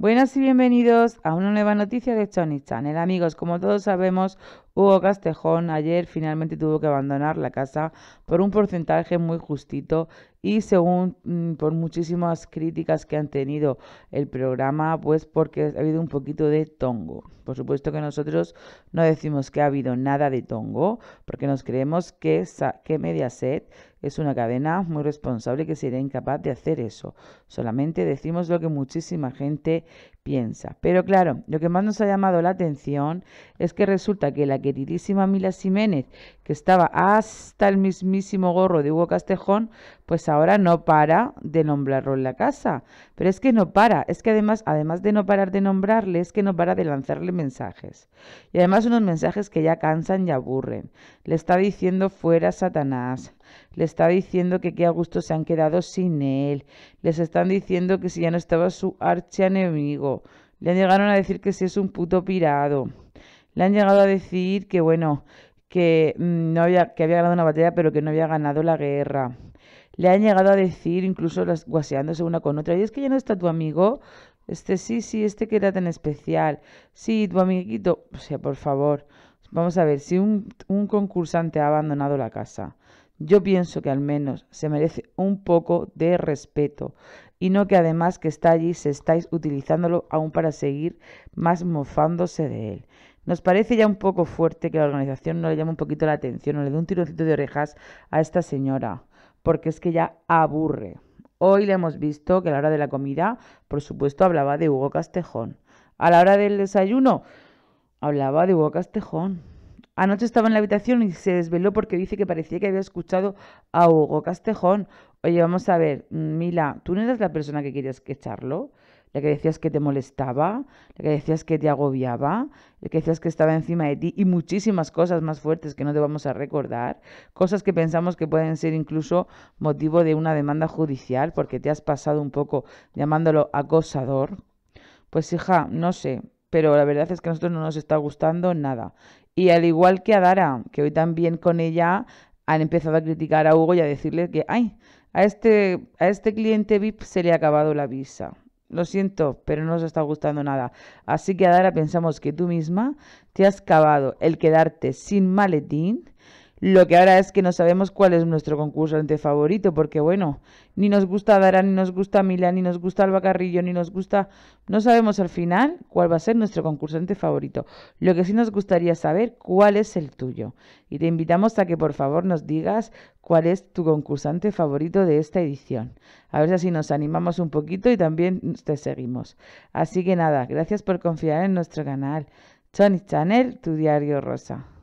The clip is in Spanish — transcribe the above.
Buenas y bienvenidos a una nueva noticia de Sonic Channel. Amigos, como todos sabemos, Hugo Castejón ayer finalmente tuvo que abandonar la casa por un porcentaje muy justito y según mm, por muchísimas críticas que han tenido el programa, pues porque ha habido un poquito de tongo. Por supuesto que nosotros no decimos que ha habido nada de tongo, porque nos creemos que, que Mediaset es una cadena muy responsable que sería incapaz de hacer eso. Solamente decimos lo que muchísima gente piensa. Pero claro, lo que más nos ha llamado la atención es que resulta que la queridísima Mila Jiménez, que estaba hasta el mismísimo gorro de Hugo Castejón, pues ahora no para de nombrarlo en la casa. Pero es que no para, es que además, además de no parar de nombrarle, es que no para de lanzarle mensajes. Y además unos mensajes que ya cansan y aburren. Le está diciendo fuera Satanás, le está diciendo que qué a gusto se han quedado sin él. Les están diciendo que si ya no estaba su archienemigo. Le han llegado a decir que si es un puto pirado. Le han llegado a decir que, bueno, que, mm, no había, que había ganado una batalla pero que no había ganado la guerra. Le han llegado a decir, incluso las guaseándose una con otra, y es que ya no está tu amigo, este sí, sí, este que era tan especial, sí, tu amiguito, o sea, por favor, vamos a ver, si un concursante ha abandonado la casa, yo pienso que al menos se merece un poco de respeto y no que además que está allí se estáis utilizándolo aún para seguir más mofándose de él. Nos parece ya un poco fuerte que la organización no le llame un poquito la atención o le dé un tirocito de orejas a esta señora, porque es que ya aburre. Hoy le hemos visto que a la hora de la comida, por supuesto, hablaba de Hugo Castejón. A la hora del desayuno, hablaba de Hugo Castejón. Anoche estaba en la habitación y se desveló porque dice que parecía que había escuchado a Hugo Castejón. Oye, vamos a ver, Mila, ¿tú no eras la persona que querías que echarlo? La que decías que te molestaba, la que decías que te agobiaba, la que decías que estaba encima de ti y muchísimas cosas más fuertes que no te vamos a recordar, cosas que pensamos que pueden ser incluso motivo de una demanda judicial porque te has pasado un poco llamándolo acosador. Pues hija, no sé, pero la verdad es que a nosotros no nos está gustando nada. Y al igual que a Dara, que hoy también con ella han empezado a criticar a Hugo y a decirle que, ay, a este, a este cliente VIP se le ha acabado la visa. Lo siento, pero no nos está gustando nada. Así que a Dara pensamos que tú misma te has acabado el quedarte sin maletín lo que ahora es que no sabemos cuál es nuestro concursante favorito, porque bueno, ni nos gusta Dara, ni nos gusta Milán, ni nos gusta Alba Carrillo, ni nos gusta... No sabemos al final cuál va a ser nuestro concursante favorito. Lo que sí nos gustaría saber cuál es el tuyo. Y te invitamos a que por favor nos digas cuál es tu concursante favorito de esta edición. A ver si así nos animamos un poquito y también te seguimos. Así que nada, gracias por confiar en nuestro canal. Tony Channel, tu diario rosa.